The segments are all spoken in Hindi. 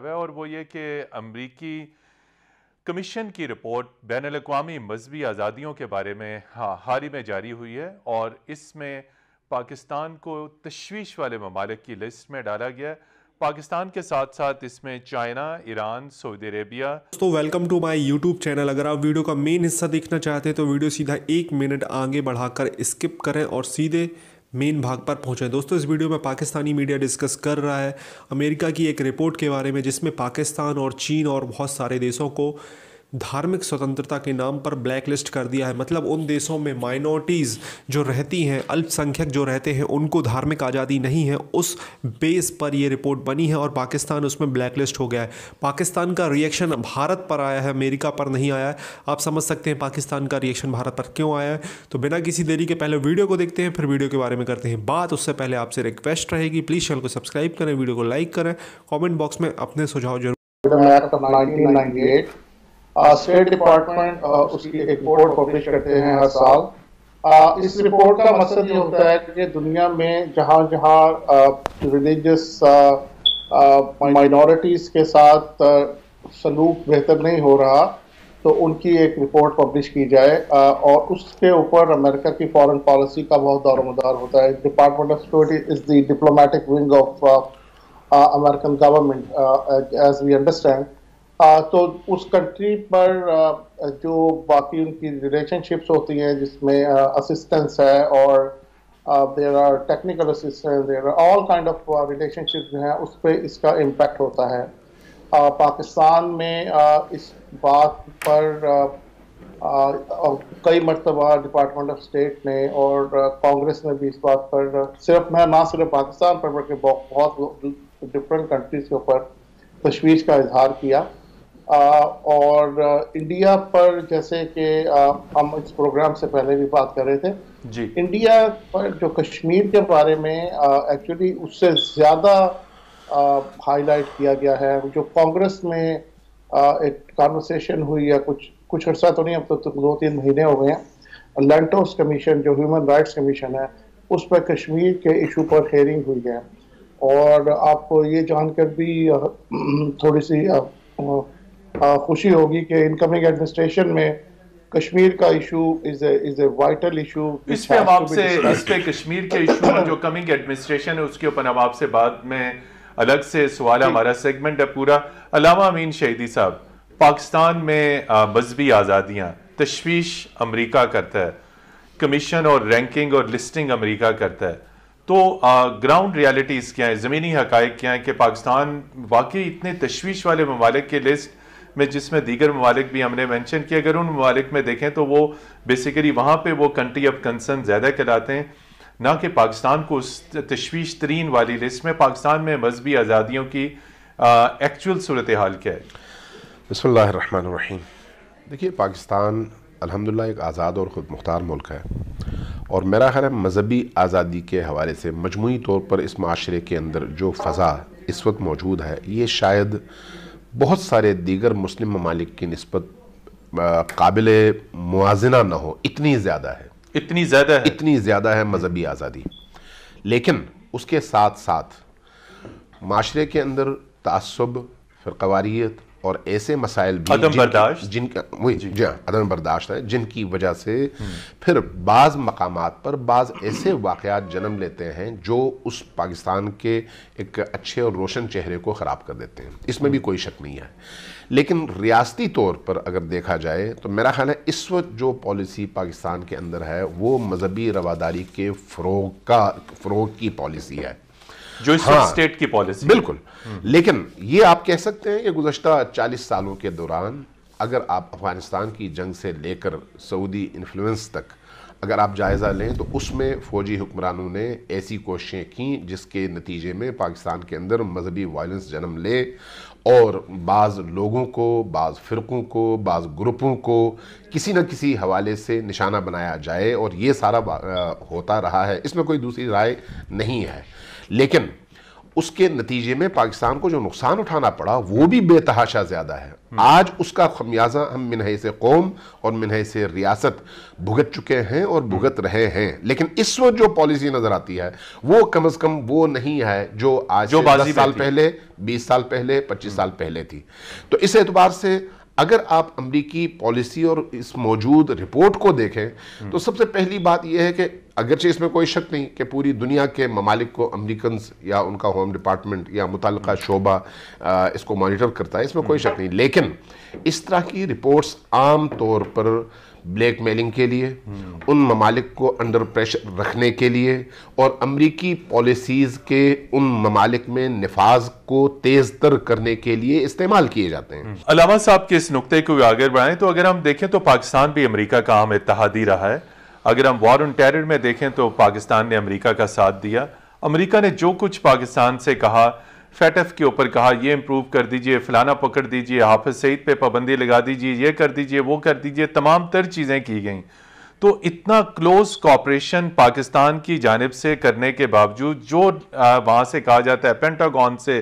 हुआ है और वो ये कि अमरीकी कमीशन की रिपोर्ट बैन अवी मजहबी आज़ादियों के बारे में हाँ हाल ही में जारी हुई है और इसमें पाकिस्तान को तशवीश वाले ममालिक की लिस्ट में डाला गया है पाकिस्तान के साथ साथ इसमें चाइना ईरान सऊदी अरेबिया तो welcome to my YouTube channel अगर आप वीडियो का मेन हिस्सा देखना चाहते हैं तो वीडियो सीधा एक मिनट आगे बढ़ाकर स्किप करें और सीधे मेन भाग पर पहुंचे दोस्तों इस वीडियो में पाकिस्तानी मीडिया डिस्कस कर रहा है अमेरिका की एक रिपोर्ट के बारे में जिसमें पाकिस्तान और चीन और बहुत सारे देशों को धार्मिक स्वतंत्रता के नाम पर ब्लैक लिस्ट कर दिया है मतलब उन देशों में माइनॉरिटीज़ जो रहती हैं अल्पसंख्यक जो रहते हैं उनको धार्मिक आज़ादी नहीं है उस बेस पर ये रिपोर्ट बनी है और पाकिस्तान उसमें ब्लैक लिस्ट हो गया है पाकिस्तान का रिएक्शन भारत पर आया है अमेरिका पर नहीं आया है आप समझ सकते हैं पाकिस्तान का रिएक्शन भारत पर क्यों आया है तो बिना किसी देरी के पहले वीडियो को देखते हैं फिर वीडियो के बारे में करते हैं बात उससे पहले आपसे रिक्वेस्ट रहेगी प्लीज़ चैनल को सब्सक्राइब करें वीडियो को लाइक करें कॉमेंट बॉक्स में अपने सुझाव जरूर स्टेट डिपार्टमेंट उसकी एक रिपोर्ट पब्लिश करते हैं हर साल इस रिपोर्ट का मकसद ये होता है कि दुनिया में जहाँ जहाँ रिलीजस माइनॉरिटीज़ के साथ सलूक बेहतर नहीं हो रहा तो उनकी एक रिपोर्ट पब्लिश की जाए और उसके ऊपर अमेरिका की फॉरेन पॉलिसी का बहुत दारोमदार होता है department of security is the diplomatic wing of American government as we understand ah, तो उस कंट्री पर आ, जो बाकी उनकी रिलेशनशिप्स होती हैं जिसमें असिस्टेंस है और there are technical assistance there are all kind of relationship जो हैं उस पर इसका इम्पेक्ट होता है आ, पाकिस्तान में आ, इस बात पर आ, कई मरतबा डिपार्टमेंट ऑफ स्टेट ने और कांग्रेस ने भी इस बात पर सिर्फ मैं ना सिर्फ पाकिस्तान पर बल्कि बहुत डिफरेंट कंट्रीज़ के ऊपर तशवीश का इजहार किया और इंडिया पर जैसे कि हम इस प्रोग्राम से पहले भी बात कर रहे थे जी इंडिया पर जो कश्मीर के बारे में एक्चुअली उससे ज़्यादा हाईलाइट किया गया है जो कांग्रेस में आ, एक कॉन्वर्सेशन हुई या कुछ कुछ अर्सा तो नहीं अब तो, तो दो तीन महीने हो गए हैं लेंटोस कमीशन जो ह्यूमन राइट्स कमीशन है उस पर कश्मीर के इशू पर हेयरिंग हुई है और आपको ये जानकर भी थोड़ी सी आ, आ, खुशी होगी कि इनकमिंग एडमिनिस्ट्रेशन में कश्मीर का issue is is a vital issue इस पे हम आपसे इस पे कश्मीर के इशू जो कमिंग एडमिनिस्ट्रेशन है उसके ऊपर हम आपसे बाद में अलग से सवाल हमारा सेगमेंट है पूरा अलावा अमीन शहीदी साहब पाकिस्तान में मजहबी आज़ादियाँ तशवीश अमरीका करता है कमीशन और रैंकिंग और लिस्टिंग अमरीका करता है तो ग्राउंड रियलिटीज़ क्या है ज़मीनी हक़ क्या हैं कि पाकिस्तान वाकई इतने तशवीश वाले ममालिक के लिस्ट में जिसमें दीगर ममालिक भी हमने मैंशन किया अगर उन ममालिक में देखें तो वो बेसिकली वहाँ पर वो कंट्री ऑफ कंसर्न ज़्यादा कराते हैं ना कि पाकिस्तान को उस तशवीश तरीन वाली लिस्ट में पाकिस्तान में मजहबी आज़ादियों की एक्चुअल सूरत हाल क्या है बसमीम देखिए पाकिस्तान अलहमदिल्ला एक आज़ाद और ख़ुद मुख्तार मुल्क है और मेरा ख्याल है मजहबी आज़ादी के हवाले से मजमू तौर पर इस माशरे के अंदर जो फ़ज़ा इस वक्त मौजूद है ये शायद बहुत सारे दीगर मुस्लिम ममालिक की नस्बत काबिल मुजना ना हो इतनी ज़्यादा है इतनी ज़्यादा है इतनी ज़्यादा है मजहबी आज़ादी लेकिन उसके साथ साथ माशरे के अंदर तसब फ़िरकवारीत और ऐसे मसाइल भी अदम बर्दाश्त जिनका वही जी, जी हाँ, अदम बर्दाश्त है जिनकी वजह से फिर बाज़ मकाम पर बाज़ ऐसे वाकयात जन्म लेते हैं जो उस पाकिस्तान के एक अच्छे और रोशन चेहरे को ख़राब कर देते हैं इसमें भी कोई शक नहीं है लेकिन रियासती तौर पर अगर देखा जाए तो मेरा ख्याल है इस वक्त जो पॉलिसी पाकिस्तान के अंदर है वो मजहबी रवादारी के फ़रोग का फ़रोग की पॉलिसी है जो इस हाँ, स्टेट की पॉलिसी बिल्कुल लेकिन ये आप कह सकते हैं कि गुजशत 40 सालों के दौरान अगर आप अफगानिस्तान की जंग से लेकर सऊदी इन्फ्लुएंस तक अगर आप जायज़ा लें तो उसमें फ़ौजी हुक्मरानों ने ऐसी कोशिशें की जिसके नतीजे में पाकिस्तान के अंदर मजहबी वायलेंस जन्म ले और बाज़ लोगों को बाज़ फ़िरक़ों को बाज़ ग्रुपों को किसी न किसी हवाले से निशाना बनाया जाए और ये सारा होता रहा है इसमें कोई दूसरी राय नहीं है लेकिन उसके नतीजे में पाकिस्तान को जो नुकसान उठाना पड़ा वो भी बेतहाशा ज़्यादा है आज उसका खमियाजा हम मिनह से कौम और मिनह से रियासत भुगत चुके हैं और भुगत रहे हैं लेकिन इस वक्त जो पॉलिसी नज़र आती है वो कम अज़ कम वो नहीं है जो आज जो बारह साल पहले बीस साल पहले पच्चीस साल पहले थी तो इस एतबार से अगर आप अमरीकी पॉलिसी और इस मौजूद रिपोर्ट को देखें हम्म। तो सबसे पहली बात यह है कि अगरचे इसमें कोई शक नहीं कि पूरी दुनिया के ममालिक को अमरीकन या उनका होम डिपार्टमेंट या मुतल हम्म। शोबा इसको मॉनिटर करता है इसमें हम्म। कोई शक नहीं लेकिन इस तरह की रिपोर्ट्स आम तौर पर ब्लैक मेलिंग के लिए उन ममालिक को अंडर प्रेशर रखने के लिए और अमरीकी पॉलिसीज़ के उन ममालिक में नफाज को तेज़ तर करने के लिए इस्तेमाल किए जाते हैं हम्म। अलामा साहब के इस नुकते को आगे बढ़ाएं तो अगर हम देखें तो पाकिस्तान भी अमरीका का आम इतहादी रहा है अगर हम वॉर ऑन टेरर में देखें तो पाकिस्तान ने अमरीका का साथ दिया अमरीका ने जो कुछ पाकिस्तान से कहा फैटफ के ऊपर कहा ये इम्प्रूव कर दीजिए फलाना पकड़ दीजिए हाफिज सईद पे पाबंदी लगा दीजिए ये कर दीजिए वो कर दीजिए तमाम तर चीज़ें की गई तो इतना क्लोज कॉपरेशन पाकिस्तान की जानब से करने के बावजूद जो वहाँ से कहा जाता है पेंटागॉन से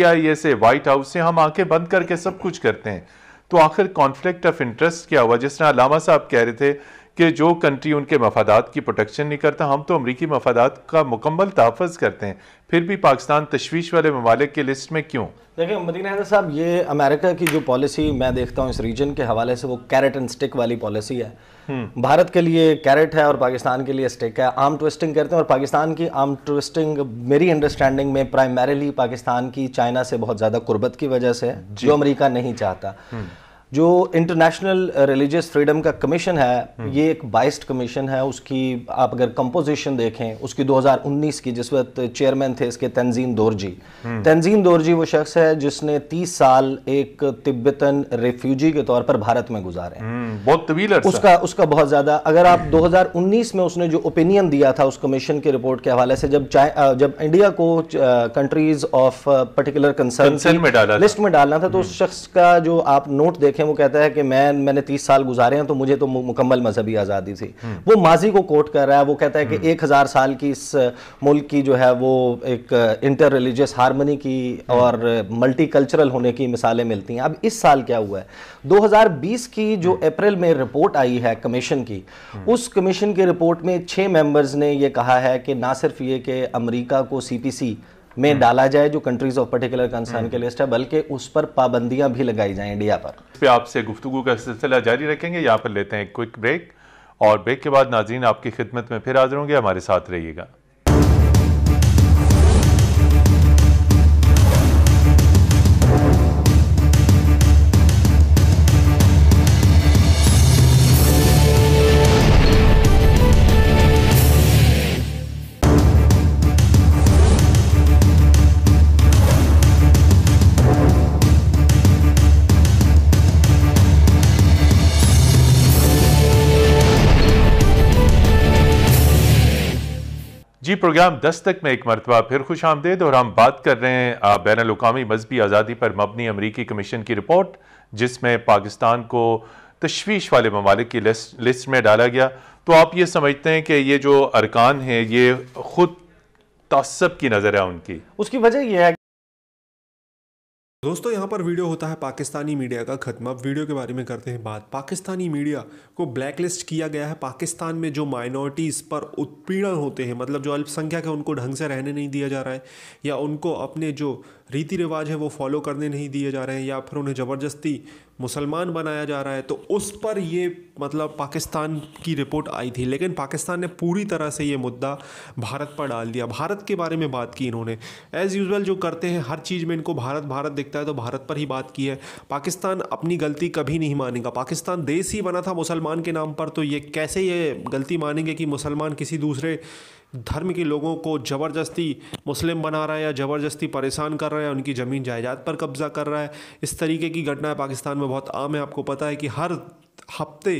ए से वाइट हाउस से हम आंखें बंद करके सब कुछ करते हैं तो आखिर कॉन्फ्लिक्ट ऑफ इंटरेस्ट क्या हुआ जिस तरह लामा साहब कह रहे थे कि जो कंट्री उनके मफादात की प्रोटेक्शन नहीं करता हम तो अमरीकी मफादात का मुकम्मल तहफ़ करते हैं फिर भी पाकिस्तान तशवीश वाले ममालिक के लिस्ट में क्यों देखिए मदीन अहमद साहब ये अमेरिका की जो पॉलिसी मैं देखता हूँ इस रीजन के हवाले से वो कैरेट एंड स्टिक वाली पॉलिसी है हम्म। भारत के लिए कैरेट है और पाकिस्तान के लिए स्टिक है आम ट्विस्टिंग करते हैं और पाकिस्तान की आम ट्विस्टिंग मेरी अंडरस्टैंडिंग में प्राइमरीली पाकिस्तान की चाइना से बहुत ज़्यादा कुर्बत की वजह से है जो अमरीका नहीं चाहता हम्म। जो इंटरनेशनल रिलीजियस फ्रीडम का कमीशन है hmm. ये एक बाइस्ड कमीशन है उसकी आप अगर कंपोजिशन देखें उसकी 2019 की जिस वक्त चेयरमैन थे इसके तंजीन दोरजी hmm. तंजीन दोरजी वो शख्स है जिसने 30 साल एक तिब्बतन रेफ्यूजी के तौर पर भारत में गुजारे hmm. बहुत तवील उसका उसका बहुत ज़्यादा अगर आप 2019 में उसने जो ओपिनियन दिया था उस कमीशन की रिपोर्ट के हवाले से जब जब इंडिया को countries of particular concern list में डालना था तो उस शख्स का जो आप नोट देखें हैं वो कहता है कि मैं मैंने तीस साल गुजारे हैं तो मुझे तो मुकम्मल मजहबी आज़ादी थी वो माजी को कोट कर रहा है वो कहता है कि एक हज़ार साल की इस मुल्क की जो है वो एक इंटर रिलीजियस हारमनी की और मल्टी कल्चरल होने की मिसालें मिलती हैं अब इस साल क्या हुआ है 2020 की जो अप्रैल में रिपोर्ट आई है कमीशन की उस कमीशन की रिपोर्ट में छः मेम्बर्स ने यह कहा है कि ना सिर्फ ये कि अमरीका को सी में हम्म। डाला जाए जो कंट्रीज ऑफ पर्टिकुलर कंसर्न के लिस्ट है बल्कि उस पर पाबंदियां भी लगाई जाए इंडिया पर आपसे गुफ्तु का सिलसिला जारी रखेंगे यहाँ पर लेते हैं क्विक ब्रेक और ब्रेक के बाद नाजीन आपकी खिदमत में फिर हाजिर होंगे हमारे साथ रहिएगा प्रोग्राम दस्तक में एक मरतबा फिर खुश आमदेद और हम बात कर रहे हैं बैन अवी मजहबी आज़ादी पर मबनी अमरीकी कमीशन की रिपोर्ट जिसमें पाकिस्तान को तशवीश वाले ममालिक की लिस्ट, लिस्ट में डाला गया तो आप ये समझते हैं कि ये जो अरकान हैं ये खुद तसब की नज़र है उनकी उसकी वजह यह है दोस्तों यहाँ पर वीडियो होता है पाकिस्तानी मीडिया का खत्म अब वीडियो के बारे में करते हैं बात पाकिस्तानी मीडिया को ब्लैकलिस्ट किया गया है पाकिस्तान में जो माइनॉरिटीज़ पर उत्पीड़न होते हैं मतलब जो अल्पसंख्यक है उनको ढंग से रहने नहीं दिया जा रहा है या उनको अपने जो रीति रिवाज है वो फॉलो करने नहीं दिए जा रहे हैं या फिर उन्हें ज़बरदस्ती मुसलमान बनाया जा रहा है तो उस पर ये मतलब पाकिस्तान की रिपोर्ट आई थी लेकिन पाकिस्तान ने पूरी तरह से ये मुद्दा भारत पर डाल दिया भारत के बारे में बात की इन्होंने एज़ यूजल जो करते हैं हर चीज़ में इनको भारत भारत दिखता है तो भारत पर ही बात की है पाकिस्तान अपनी गलती कभी नहीं मानेगा पाकिस्तान देश ही बना था मुसलमान के नाम पर तो ये कैसे ये गलती मानेंगे कि मुसलमान किसी दूसरे धर्म के लोगों को ज़बरदस्ती मुस्लिम बना रहा है या ज़बरदस्ती परेशान कर रहा है उनकी ज़मीन जायदाद पर कब्ज़ा कर रहा है इस तरीके की घटनाएं पाकिस्तान में बहुत आम है आपको पता है कि हर हफ्ते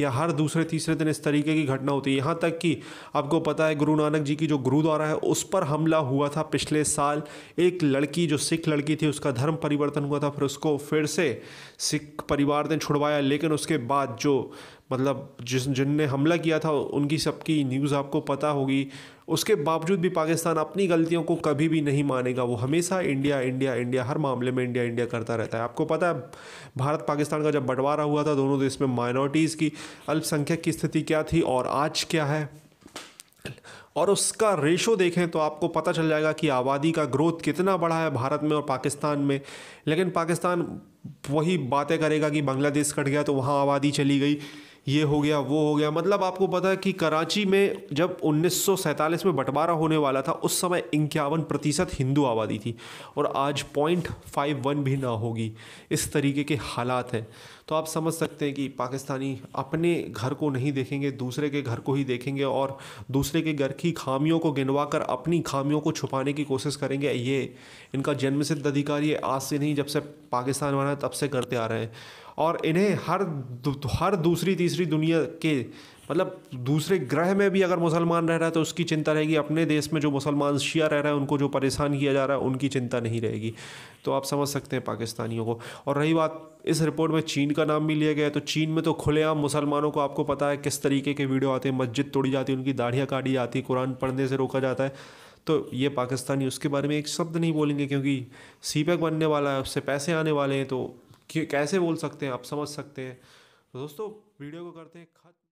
या हर दूसरे तीसरे दिन इस तरीके की घटना होती है यहाँ तक कि आपको पता है गुरु नानक जी की जो गुरुद्वारा है उस पर हमला हुआ था पिछले साल एक लड़की जो सिख लड़की थी उसका धर्म परिवर्तन हुआ था फिर उसको फिर से सिख परिवार ने छुड़वाया लेकिन उसके बाद जो मतलब जिस जिनने हमला किया था उनकी सबकी न्यूज़ आपको पता होगी उसके बावजूद भी पाकिस्तान अपनी गलतियों को कभी भी नहीं मानेगा वो हमेशा इंडिया इंडिया इंडिया हर मामले में इंडिया इंडिया करता रहता है आपको पता है भारत पाकिस्तान का जब बंटवारा हुआ था दोनों देश में माइनॉरिटीज़ की अल्पसंख्यक की स्थिति क्या थी और आज क्या है और उसका रेशो देखें तो आपको पता चल जाएगा कि आबादी का ग्रोथ कितना बढ़ा है भारत में और पाकिस्तान में लेकिन पाकिस्तान वही बातें करेगा कि बांग्लादेश कट गया तो वहाँ आबादी चली गई ये हो गया वो हो गया मतलब आपको पता है कि कराची में जब उन्नीस में बंटवारा होने वाला था उस समय इक्यावन प्रतिशत हिंदू आबादी थी और आज पॉइंट फाइव वन भी ना होगी इस तरीके के हालात हैं तो आप समझ सकते हैं कि पाकिस्तानी अपने घर को नहीं देखेंगे दूसरे के घर को ही देखेंगे और दूसरे के घर की खामियों को गिनवा कर अपनी खामियों को छुपाने की कोशिश करेंगे ये इनका जन्मसिद्ध अधिकार ये आज से नहीं जब से पाकिस्तान बना तब से करते आ रहे हैं और इन्हें हर हर दूसरी तीसरी दुनिया के मतलब दूसरे ग्रह में भी अगर मुसलमान रह रहा है तो उसकी चिंता रहेगी अपने देश में जो मुसलमान शिया रह रहे हैं उनको जो परेशान किया जा रहा है उनकी चिंता नहीं रहेगी तो आप समझ सकते हैं पाकिस्तानियों को और रही बात इस रिपोर्ट में चीन का नाम भी लिया गया है तो चीन में तो खुलेआम मुसलमानों को आपको पता है किस तरीके के वीडियो आते हैं मस्जिद तोड़ी जाती है उनकी दाढ़ियाँ काटी जाती है कुरान पढ़ने से रोका जाता है तो ये पाकिस्तानी उसके बारे में एक शब्द नहीं बोलेंगे क्योंकि सी बनने वाला है उससे पैसे आने वाले हैं तो कि कैसे बोल सकते हैं आप समझ सकते हैं तो दोस्तों वीडियो को करते हैं खत्म